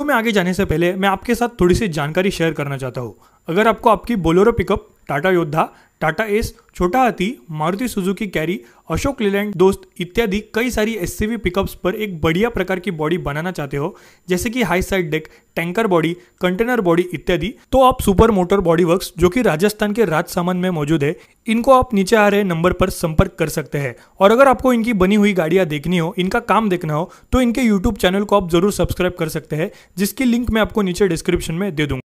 तो मैं आगे जाने से पहले मैं आपके साथ थोड़ी सी जानकारी शेयर करना चाहता हूँ अगर आपको आपकी बोलोरो पिकअप टाटा योद्धा टाटा एस छोटा हाथी मारुति सुजुकी कैरी अशोक लीलैंड दोस्त इत्यादि कई सारी एस पिकअप्स पर एक बढ़िया प्रकार की बॉडी बनाना चाहते हो जैसे कि high side deck tanker body container body इत्यादि तो आप सुपर मोटर बॉडी वर्क्स जो कि राजस्थान के राजसामन में मौजूद है इनको आप नीचे आ रहे नंबर पर संपर्क कर सकते हैं और अगर आपको इनकी बनी हुई गाड़ियां देखनी हो इनका काम देखना हो तो इनके यूट्यूब चैनल को आप जरूर सब्सक्राइब कर सकते हैं जिसकी लिंक मैं आपको नीचे डिस्क्रिप्शन में दे दूंगा